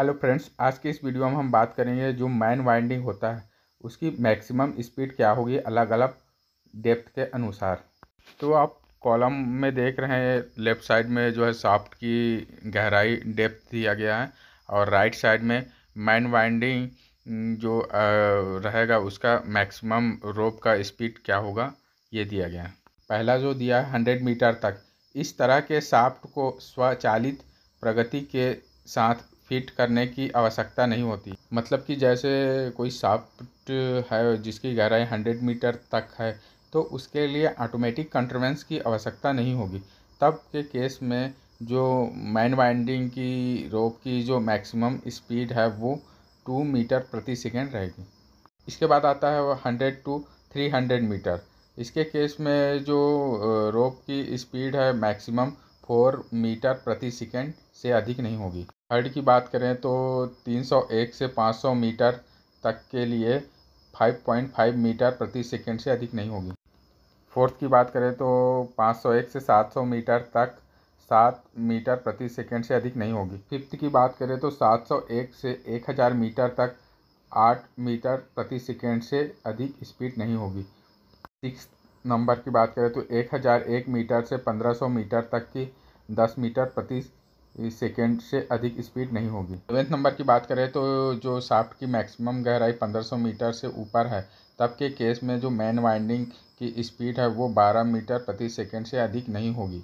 hello friends आज के इस वीडियो में हम बात करेंगे जो मैन वाइंडिंग होता है उसकी मैक्सिमम स्पीड क्या होगी अलग अलग डेप्थ के अनुसार तो आप कॉलम में देख रहे हैं लेफ़्ट साइड में जो है साफ्ट की गहराई डेप्थ दिया गया है और राइट साइड में मैन वाइंडिंग जो रहेगा उसका मैक्सिमम रोप का स्पीड क्या होगा ये दिया गया है पहला जो दिया है हंड्रेड मीटर तक इस तरह के साफ्ट को स्वचालित प्रगति के साथ फिट करने की आवश्यकता नहीं होती मतलब कि जैसे कोई साफ्ट है जिसकी गहराई हंड्रेड मीटर तक है तो उसके लिए ऑटोमेटिक कंट्रवेंस की आवश्यकता नहीं होगी तब के केस में जो मैन वाइंडिंग की रोप की जो मैक्सिमम स्पीड है वो टू मीटर प्रति सेकेंड रहेगी इसके बाद आता है hundred to three hundred meter इसके केस में जो रोप की स्पीड है मैक्सिमम फोर मीटर प्रति सेकेंड से अधिक नहीं होगी हर्ड की बात करें तो 301 से 500 मीटर तक के लिए 5.5 मीटर प्रति सेकेंड से अधिक नहीं होगी फोर्थ की बात करें तो 501 से 700 मीटर तक 7 मीटर प्रति सेकेंड से अधिक नहीं होगी फिफ्थ की बात करें तो 701 से 1000 मीटर तक 8 मीटर प्रति सेकेंड से अधिक स्पीड नहीं होगी सिक्स नंबर की बात करें तो एक हज़ार एक मीटर से पंद्रह सौ मीटर तक की दस मीटर प्रति सेकेंड से अधिक स्पीड नहीं होगी सेवेंथ नंबर की बात करें तो जो साफ्ट की मैक्सिमम गहराई पंद्रह सौ मीटर से ऊपर है तब के केस में जो मैन वाइंडिंग की स्पीड है वो बारह मीटर प्रति सेकेंड से अधिक नहीं होगी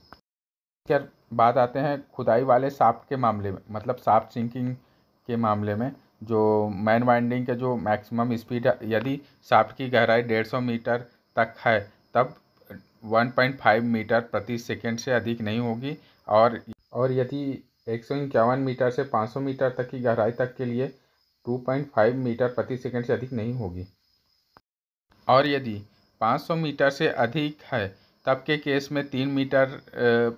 खैर बात आते हैं खुदाई वाले साफ्ट के मामले में मतलब साफ्ट सिंकिंग के मामले में जो मैन वाइंडिंग के जो मैक्सिमम स्पीड यदि साफ्ट की गहराई डेढ़ सौ मीटर तक है तब 1.5 मीटर प्रति सेकेंड से अधिक नहीं होगी और और यदि एक मीटर से 500 मीटर तक की गहराई तक के लिए 2.5 मीटर प्रति सेकेंड से अधिक नहीं होगी और यदि 500 मीटर से अधिक है तब के केस में तीन मीटर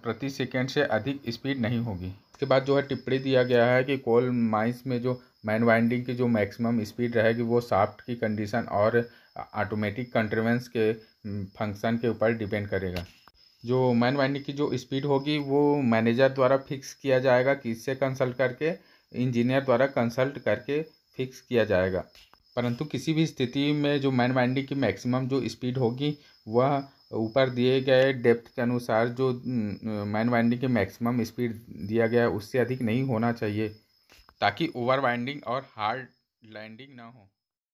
प्रति सेकेंड से अधिक स्पीड नहीं होगी इसके बाद जो है टिप्पणी दिया गया है कि कोल माइंस में जो मैन वाइंडिंग की जो मैक्सिमम स्पीड रहेगी वो साफ्ट की कंडीशन और ऑटोमेटिक कंट्रीवेंस के फंक्शन हम्म, के ऊपर डिपेंड करेगा जो मैन वाइंडिंग की जो स्पीड होगी वो मैनेजर द्वारा फिक्स किया जाएगा किससे कंसल्ट करके इंजीनियर द्वारा कंसल्ट करके फिक्स किया जाएगा परंतु किसी भी स्थिति में जो मैन वाइंडिंग की मैक्सिमम जो स्पीड होगी वह ऊपर दिए गए डेप्थ के अनुसार जो मैन हम्म, वाइंडिंग की मैक्सिमम स्पीड दिया गया उससे अधिक नहीं होना चाहिए ताकि ओवर वाइंडिंग और हार्ड लैंडिंग ना हो